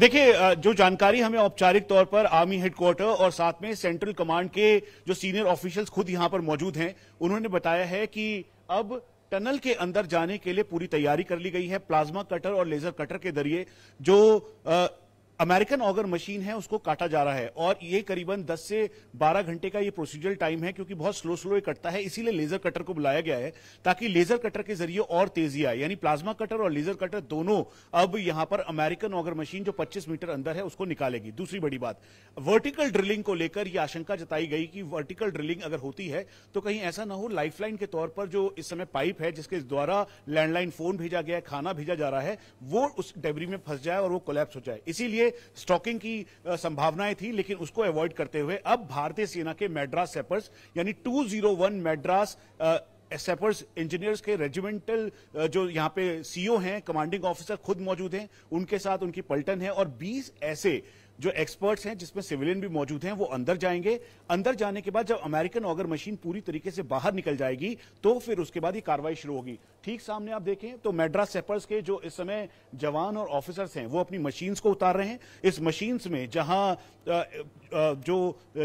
देखिए जो जानकारी हमें औपचारिक तौर पर आर्मी हेडक्वार्टर और साथ में सेंट्रल कमांड के जो सीनियर ऑफिशियल्स खुद यहां पर मौजूद हैं उन्होंने बताया है कि अब टनल के अंदर जाने के लिए पूरी तैयारी कर ली गई है प्लाज्मा कटर और लेजर कटर के जरिए जो अमेरिकन ऑगर मशीन है उसको काटा जा रहा है और ये करीबन 10 से 12 घंटे का ये प्रोसीजर टाइम है क्योंकि बहुत स्लो स्लो ये कटता है इसीलिए लेजर कटर को बुलाया गया है ताकि लेजर कटर के जरिए और तेजी आए यानी प्लाज्मा कटर और लेजर कटर दोनों अब यहां पर अमेरिकन ऑगर मशीन जो 25 मीटर अंदर है उसको निकालेगी दूसरी बड़ी बात वर्टिकल ड्रिलिंग को लेकर यह आशंका जताई गई कि वर्टिकल ड्रिलिंग अगर होती है तो कहीं ऐसा ना हो लाइफलाइन के तौर पर जो इस समय पाइप है जिसके द्वारा लैंडलाइन फोन भेजा गया है खाना भेजा जा रहा है वो उस डेबरी में फंस जाए और वो कोलेप्स हो जाए इसीलिए स्टॉकिंग की संभावनाएं थी लेकिन उसको अवॉइड करते हुए अब भारतीय सेना के मेड्रास सेपर्स यानी 201 मैड्रास सेपर्स इंजीनियर्स के रेजिमेंटल जो यहां पे सीओ e हैं कमांडिंग ऑफिसर खुद मौजूद हैं उनके साथ उनकी पलटन है और 20 ऐसे जो एक्सपर्ट्स हैं जिसमें सिविलियन भी मौजूद हैं वो अंदर जाएंगे अंदर जाने के बाद जब अमेरिकन ऑगर मशीन पूरी तरीके से बाहर निकल जाएगी तो फिर उसके बाद ये कार्रवाई शुरू होगी ठीक सामने आप देखें तो मेड्रा सेपर्स के जो इस समय जवान और ऑफिसर्स हैं वो अपनी मशीन्स को उतार रहे हैं इस मशीन्स में जहां जो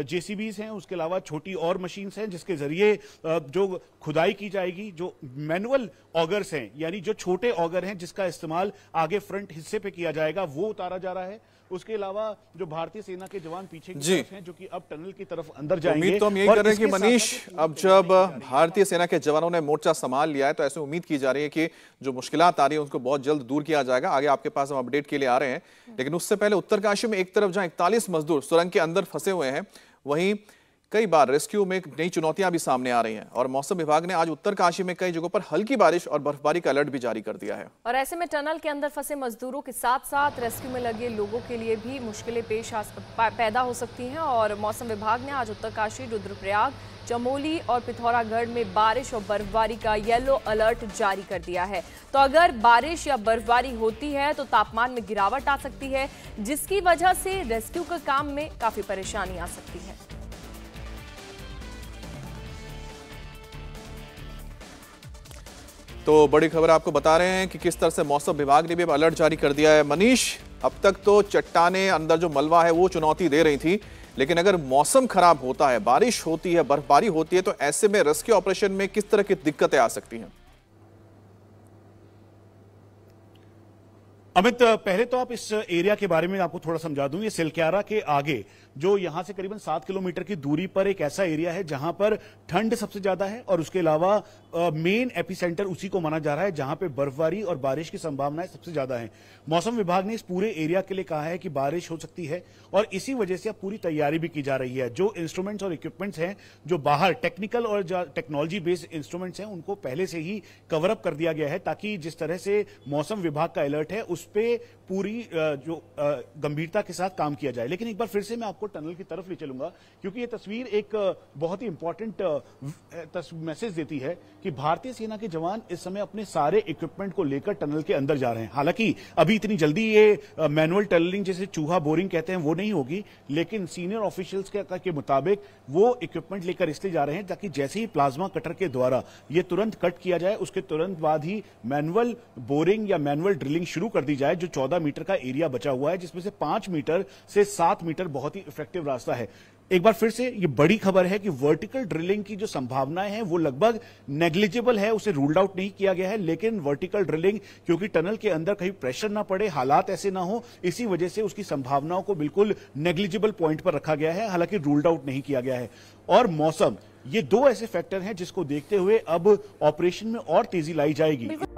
जेसीबीज हैं उसके अलावा छोटी और मशीन्स हैं जिसके जरिए जो खुदाई की जाएगी जो मैनुअल ऑगर्स हैं यानी जो छोटे ऑगर हैं जिसका इस्तेमाल आगे फ्रंट हिस्से पे किया जाएगा वो उतारा जा रहा है उसके अलावा जो भारतीय सेना के जवान पीछे की तरफ हैं जो कि अब टनल की तरफ अंदर जाएंगे उम्मीद तो हम यही कर रहे हैं कि मनीष अब तो जब भारतीय सेना के जवानों ने मोर्चा संभाल लिया है तो ऐसे उम्मीद की जा रही है कि जो मुश्किल आ रही है उनको बहुत जल्द दूर किया जाएगा आगे आपके पास हम अपडेट के लिए आ रहे हैं लेकिन उससे पहले उत्तरकाशी में एक तरफ जहां इकतालीस मजदूर सुरंग के अंदर फंसे हुए हैं वहीं कई बार रेस्क्यू में नई चुनौतियां भी सामने आ रही हैं और मौसम विभाग ने आज उत्तर काशी में कई जगहों पर हल्की बारिश और बर्फबारी का अलर्ट भी जारी कर दिया है और ऐसे में टनल के अंदर फंसे मजदूरों के साथ साथ रेस्क्यू में लगे लोगों के लिए भी मुश्किलें पेश पैदा हो सकती हैं और मौसम विभाग ने आज उत्तर काशी रुद्रप्रयाग चमोली और पिथौरागढ़ में बारिश और बर्फबारी का येलो अलर्ट जारी कर दिया है तो अगर बारिश या बर्फबारी होती है तो तापमान में गिरावट आ सकती है जिसकी वजह से रेस्क्यू के काम में काफ़ी परेशानी आ सकती है तो बड़ी खबर आपको बता रहे हैं कि किस तरह से मौसम विभाग ने भी अलर्ट जारी कर दिया है मनीष अब तक तो चट्टाने अंदर जो मलबा है वो चुनौती दे रही थी लेकिन अगर मौसम खराब होता है बारिश होती है बर्फबारी होती है तो ऐसे में रेस्क्यू ऑपरेशन में किस तरह की दिक्कतें आ सकती हैं अमित पहले तो आप इस एरिया के बारे में आपको थोड़ा समझा दूं ये सिलक्यारा के आगे जो यहां से करीबन सात किलोमीटर की दूरी पर एक ऐसा एरिया है जहां पर ठंड सबसे ज्यादा है और उसके अलावा मेन एपिसेंटर उसी को माना जा रहा है जहां पे बर्फबारी और बारिश की संभावनाएं सबसे ज्यादा हैं मौसम विभाग ने इस पूरे एरिया के लिए कहा है कि बारिश हो सकती है और इसी वजह से अब पूरी तैयारी भी की जा रही है जो इंस्ट्रूमेंट्स और इक्विपमेंट्स हैं जो बाहर टेक्निकल और टेक्नोलॉजी बेस्ड इंस्ट्रूमेंट्स हैं उनको पहले से ही कवरअप कर दिया गया है ताकि जिस तरह से मौसम विभाग का अलर्ट है उस पर पूरी जो गंभीरता के साथ काम किया जाए लेकिन एक बार फिर से मैं आपको टनल की तरफ ले चलूंगा क्योंकि ये तस्वीर एक बहुत ही इंपॉर्टेंट मैसेज देती है कि भारतीय सेना के जवान इस समय अपने सारे इक्विपमेंट को लेकर टनल के अंदर जा रहे हैं हालांकि अभी इतनी जल्दी ये मैनुअल टनलिंग जैसे चूहा बोरिंग कहते हैं वो नहीं होगी लेकिन सीनियर ऑफिशियल्स के, के मुताबिक वो इक्विपमेंट लेकर इसलिए जा रहे हैं ताकि जैसे ही प्लाज्मा कटर के द्वारा ये तुरंत कट किया जाए उसके तुरंत बाद ही मैनुअल बोरिंग या मैनुअल ड्रिलिंग शुरू कर दी जाए जो चौदह मीटर का एरिया बचा हुआ है जिसमें से पांच मीटर से सात मीटर बहुत ही इफेक्टिव रास्ता है एक बार फिर से ये बड़ी खबर है कि वर्टिकल ड्रिलिंग की जो संभावनाएं हैं वो लगभग नेग्लिजिबल है उसे रूल्ड आउट नहीं किया गया है लेकिन वर्टिकल ड्रिलिंग क्योंकि टनल के अंदर कहीं प्रेशर ना पड़े हालात ऐसे ना हो इसी वजह से उसकी संभावनाओं को बिल्कुल नेग्लिजिबल पॉइंट पर रखा गया है हालांकि रूल्ड आउट नहीं किया गया है और मौसम ये दो ऐसे फैक्टर हैं जिसको देखते हुए अब ऑपरेशन में और तेजी लाई जाएगी